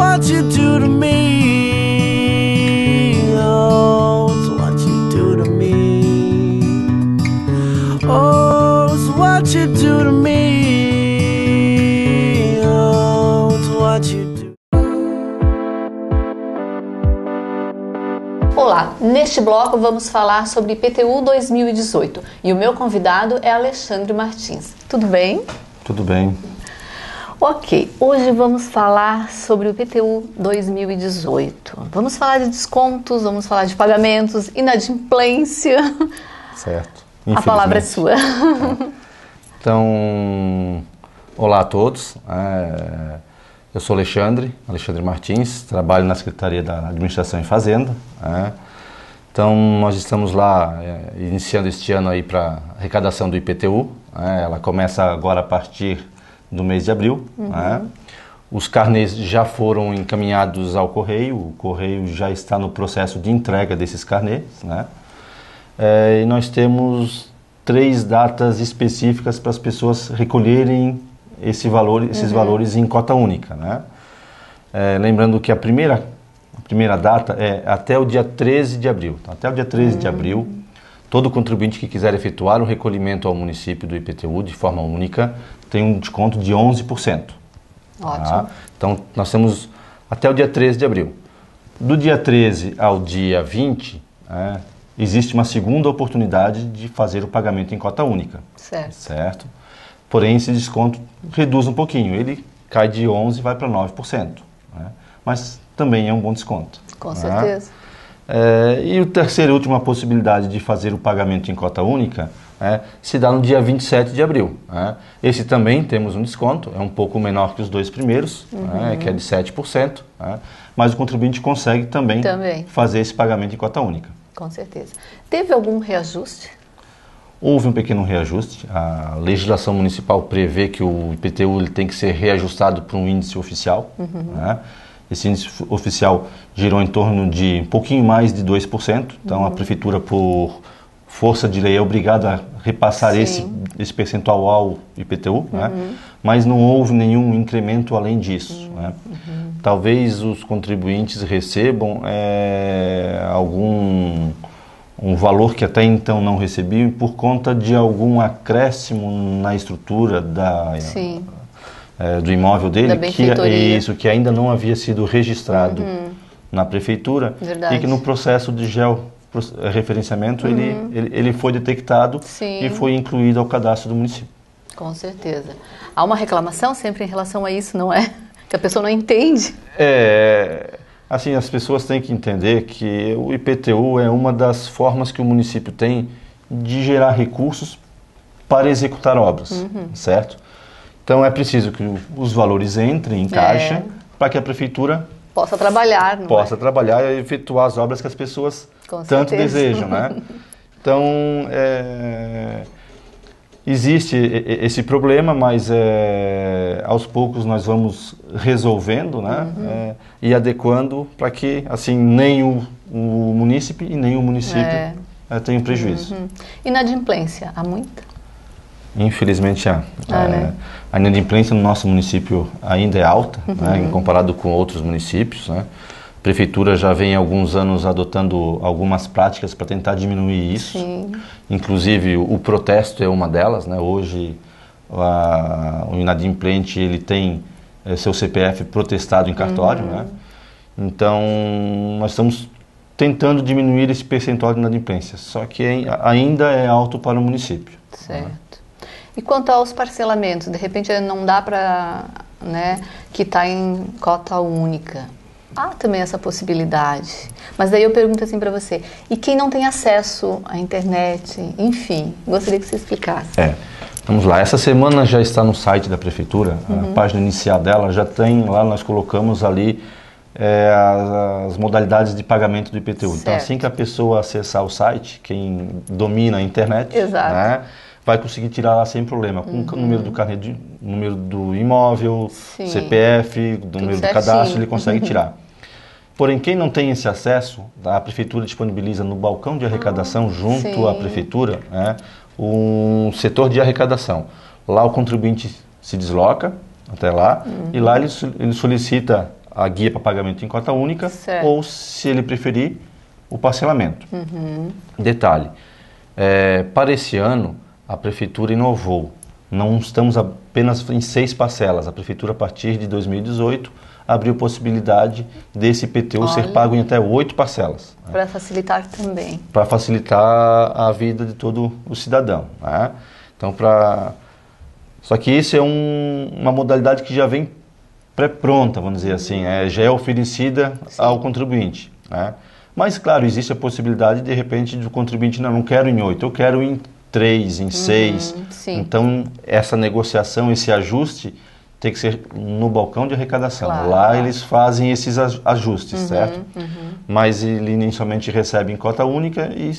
what you do to me. Oh, it's what you do to me. Oh, it's what you do to me. Oh, it's what you do. Olá, neste bloco vamos falar sobre PTU 2018 e o meu convidado é Alexandre Martins. Tudo bem? Tudo bem. Ok, hoje vamos falar sobre o PTU 2018. Vamos falar de descontos, vamos falar de pagamentos, inadimplência. Certo. A palavra é sua. É. Então, olá a todos. É, eu sou Alexandre, Alexandre Martins, trabalho na Secretaria da Administração e Fazenda. É. Então, nós estamos lá é, iniciando este ano aí para arrecadação do IPTU. É, ela começa agora a partir do mês de abril. Uhum. Né? Os carnês já foram encaminhados ao correio, o correio já está no processo de entrega desses carnês, né? É, e nós temos três datas específicas para as pessoas recolherem esse valor, esses uhum. valores em cota única, né? É, lembrando que a primeira, a primeira data é até o dia 13 de abril. Tá? até o dia 13 uhum. de hum. abril Todo contribuinte que quiser efetuar o recolhimento ao município do IPTU de forma única tem um desconto de 11%. Ótimo. Tá? Então, nós temos até o dia 13 de abril. Do dia 13 ao dia 20, é, né, existe uma segunda oportunidade de fazer o pagamento em cota única. Certo. certo? Porém, esse desconto reduz um pouquinho. Ele cai de 11% e vai para 9%. Né? Mas também é um bom desconto. Com né? certeza. É, e o terceiro e última possibilidade de fazer o pagamento em cota única é, se dá no dia 27 de abril. É. Esse também temos um desconto, é um pouco menor que os dois primeiros, é, uhum. que é de 7%, é, mas o contribuinte consegue também, também fazer esse pagamento em cota única. Com certeza. Teve algum reajuste? Houve um pequeno reajuste. A legislação municipal prevê que o IPTU ele tem que ser reajustado para um índice oficial. Uhum. Né? Esse índice oficial girou em torno de um pouquinho mais de 2%. Então, uhum. a prefeitura, por força de lei, é obrigada a repassar esse, esse percentual ao IPTU, né? uhum. né? mas não houve nenhum incremento além disso. Uhum. Né? Talvez os contribuintes recebam é, algum um valor que até então não recebiam por conta de algum acréscimo na estrutura da, Sim é, do imóvel dele, que é isso que ainda não havia sido registrado uhum. na prefeitura Verdade. e que no processo de gel eh, referenciamento uhum. ele, ele, ele, foi detectado Sim. e foi incluído ao cadastro do município. Com certeza. Há uma reclamação sempre em relação a isso, não é? Que a pessoa não entende. É, assim, as pessoas têm que entender que o IPTU é uma das formas que o município tem de gerar recursos para executar obras, uhum. certo? Então é preciso que os valores entrem em é. caixa é. para que a prefeitura possa trabalhar, possa é? trabalhar e efetuar as obras que as pessoas Com tanto certeza. desejam, né? Então é, existe esse problema, mas é, aos poucos nós vamos resolvendo, né? Uhum. É, e adequando para que assim nem o, o munícipe e nem o município tenham um prejuízo. Uhum. Inadimplência, há muita? Infelizmente a Ah, é, né? A inadimplência no nosso município ainda é alta, né, uhum. né, em comparado com outros municípios. Né? A prefeitura já vem há alguns anos adotando algumas práticas para tentar diminuir isso. Sim. Inclusive o protesto é uma delas. Né? Hoje a, o inadimplente ele tem é, seu CPF protestado em cartório. Uhum. Né? Então nós estamos tentando diminuir esse percentual de inadimplência, só que é, ainda é alto para o município. Né. Certo. Né? E quanto aos parcelamentos, de repente eh, não dá para né, quitar em cota única. Há também essa possibilidade. Mas daí eu pergunto assim para você: e quem não tem acesso à internet? Enfim, gostaria que você explicasse. É. Vamos lá, essa semana já está no site da prefeitura, uhum. a página inicial dela já tem, lá nós colocamos ali é, as, as, modalidades de pagamento do IPTU. Certo. Então assim que a pessoa acessar o site, quem domina a internet, Exato. Né, vai conseguir tirar lá sem problema, com uhum. o número do uhum. carnet, de, número do imóvel, Sim. CPF, do número certinho. do cadastro, ele consegue uhum. tirar. Porém, quem não tem esse acesso, a prefeitura disponibiliza no balcão de arrecadação, ah, junto sim. à prefeitura, né, um setor de arrecadação. Lá o contribuinte se desloca até lá uhum. e lá ele, ele, solicita a guia para pagamento em cota única certo. ou, se ele preferir, o parcelamento. Uhum. Detalhe: é, para esse ano, a prefeitura inovou. Não estamos apenas em seis parcelas. A prefeitura, a partir de 2018, abriu possibilidade desse IPTU Olha. ser pago em até oito parcelas. Para né? facilitar também. Para facilitar a vida de todo o cidadão. Né? Então, para... Só que isso é um, uma modalidade que já vem pré-pronta, vamos dizer assim, uhum. é, já é oferecida Sim. ao contribuinte. Né? Mas, claro, existe a possibilidade, de repente, do contribuinte, não, não quero em oito, eu quero em três, em uhum, seis. então, essa negociação, esse ajuste tem que ser no balcão de arrecadação. Claro, Lá claro. eles fazem esses ajustes, uhum, certo? Uhum. Mas ele nem somente recebe em cota única e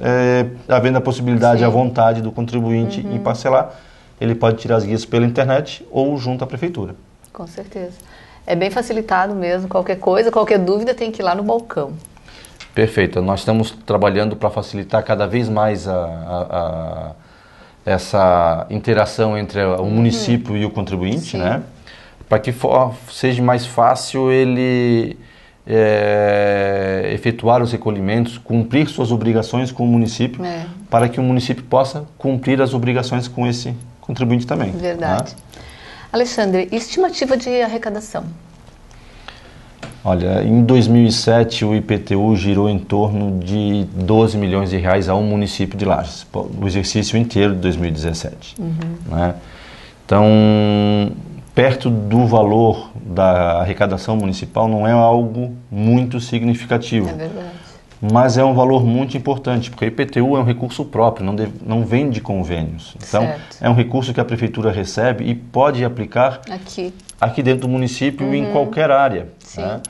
é, havendo a possibilidade, Sim. à vontade do contribuinte em uhum. parcelar, ele pode tirar as guias pela internet ou junto à prefeitura. Com certeza. É bem facilitado mesmo. Qualquer coisa, qualquer dúvida tem que ir lá no balcão. Perfeito. Nós estamos trabalhando para facilitar cada vez mais a, a, a essa interação entre o uhum. município uhum. e o contribuinte, Sim. né? Para que for, seja mais fácil ele é, efetuar os recolhimentos, cumprir suas obrigações com o município, é. para que o município possa cumprir as obrigações com esse contribuinte também. Né? Verdade. Né? Alexandre, estimativa de arrecadação? Olha, em 2007 o IPTU girou em torno de 12 milhões de reais ao município de Lages, o exercício inteiro de 2017. Uhum. Né? Então, perto do valor da arrecadação municipal não é algo muito significativo. É verdade. Mas é um valor muito importante, porque o IPTU é um recurso próprio, não, deve, não vem de convênios. Então, certo. é um recurso que a prefeitura recebe e pode aplicar Aqui aqui dentro do município uhum. e em uhum. qualquer área. Né?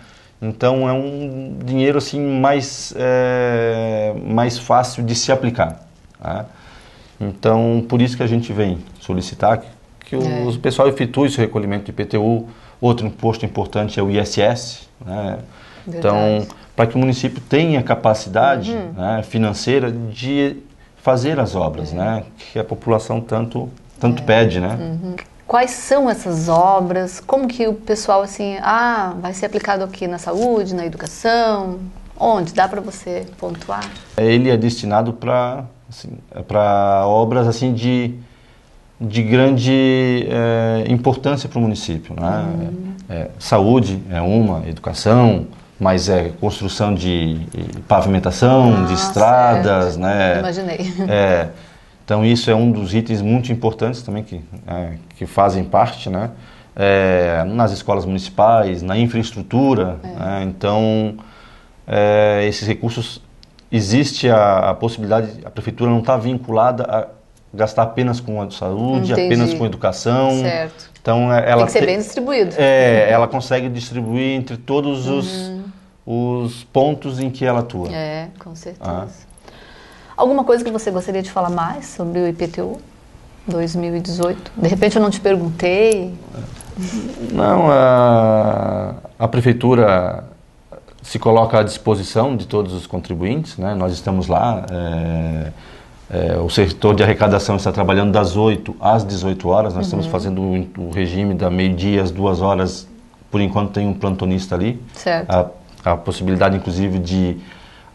Então é um dinheiro assim mais, é, mais fácil de se aplicar. Né? Então por isso que a gente vem solicitar que o, o é. pessoal efetue esse recolhimento de IPTU. Outro imposto importante é o ISS. Né? Então, para que o município tenha capacidade uhum. né, financeira de fazer as obras, é. né, que a população tanto tanto é. pede, né? Uhum. Quais são essas obras? Como que o pessoal assim, ah, vai ser aplicado aqui na saúde, na educação? Onde? Dá para você pontuar? Ele é destinado para assim, para obras assim de de grande é, importância para o município, né? Uhum. É, saúde é uma, educação, mas é construção de pavimentação, ah, de estradas, certo. né? Imaginei. É, Então isso é um dos itens muito importantes também que, é, que fazem parte, né? É, nas escolas municipais, na infraestrutura. É. Né? Então é, esses recursos existe a, a, possibilidade, a prefeitura não está vinculada a gastar apenas com a saúde, Entendi. apenas com a educação. Certo. Então é, ela tem que ser bem distribuído. É, uhum. ela consegue distribuir entre todos os uhum. os pontos em que ela atua. É, com certeza. Ah. Alguma coisa que você gostaria de falar mais sobre o IPTU 2018? De repente eu não te perguntei. Não, a, a prefeitura se coloca à disposição de todos os contribuintes, né? nós estamos lá. É, é, o setor de arrecadação está trabalhando das 8 às 18 horas, nós uhum. estamos fazendo o, o regime da meio-dia às 2 horas. Por enquanto tem um plantonista ali. Certo. A, a possibilidade, inclusive, de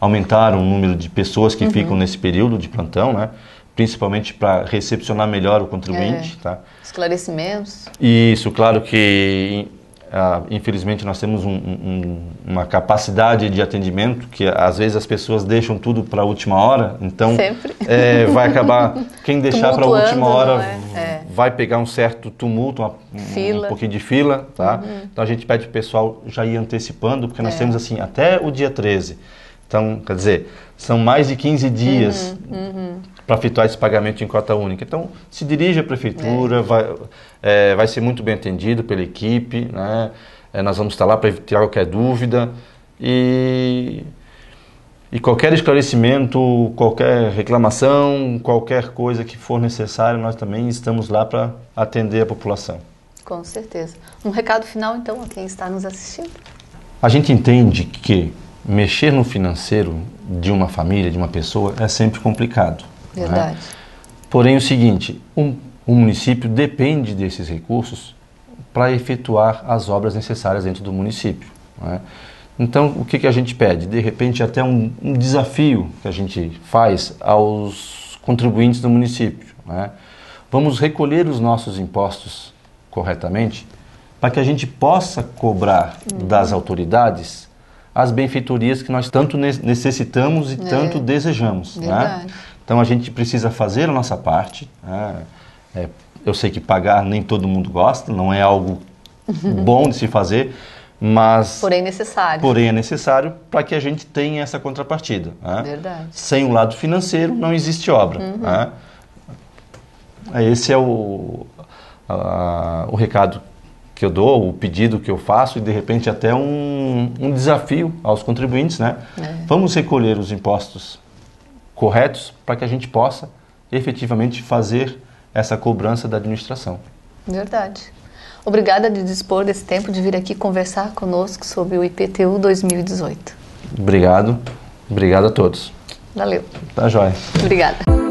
aumentar o número de pessoas que uhum. ficam nesse período de plantão, né? principalmente para recepcionar melhor o contribuinte. É. Tá? Esclarecimentos. Isso, claro que ah, infelizmente nós temos um, um, uma capacidade de atendimento que às vezes as pessoas deixam tudo para a última hora, então é, vai acabar quem deixar para a última hora né? é? vai pegar um certo tumulto, uma, um pouquinho de fila, tá? Uhum. Então a gente pede o pessoal já ir antecipando, porque nós é. temos assim até o dia 13 então, quer dizer, são mais de 15 dias uhum, uhum. para efetuar esse pagamento em cota única. Então, se dirige à prefeitura, é. Vai, é, vai ser muito bem atendido pela equipe, né? É, nós vamos estar lá para tirar qualquer dúvida e, e qualquer esclarecimento, qualquer reclamação, qualquer coisa que for necessário, nós também estamos lá para atender a população. Com certeza. Um recado final, então, a quem está nos assistindo. A gente entende que mexer no financeiro de uma família, de uma pessoa, é sempre complicado. É? Verdade. Né? Porém, o seguinte: um, o município depende desses recursos para efetuar as obras necessárias dentro do município. Né? Então, o que, que a gente pede? De repente, até um, um desafio que a gente faz aos contribuintes do município. Né? Vamos recolher os nossos impostos corretamente para que a gente possa cobrar uhum. das autoridades as benfeitorias que nós tanto necessitamos e é. tanto desejamos. Né? Então a gente precisa fazer a nossa parte. Né? É, eu sei que pagar nem todo mundo gosta, não é algo bom de se fazer, mas porém necessário. Porém é necessário para que a gente tenha essa contrapartida. Né? Verdade. Sem o lado financeiro não existe obra. Uhum. Né? É, esse é o a, o recado que eu dou, o pedido que eu faço e de repente até um, um desafio aos contribuintes, né? É. Vamos recolher os impostos corretos para que a gente possa efetivamente fazer essa cobrança da administração. Verdade. Obrigada de dispor desse tempo de vir aqui conversar conosco sobre o IPTU 2018. Obrigado. Obrigado a todos. Valeu. Tá joia. Obrigada.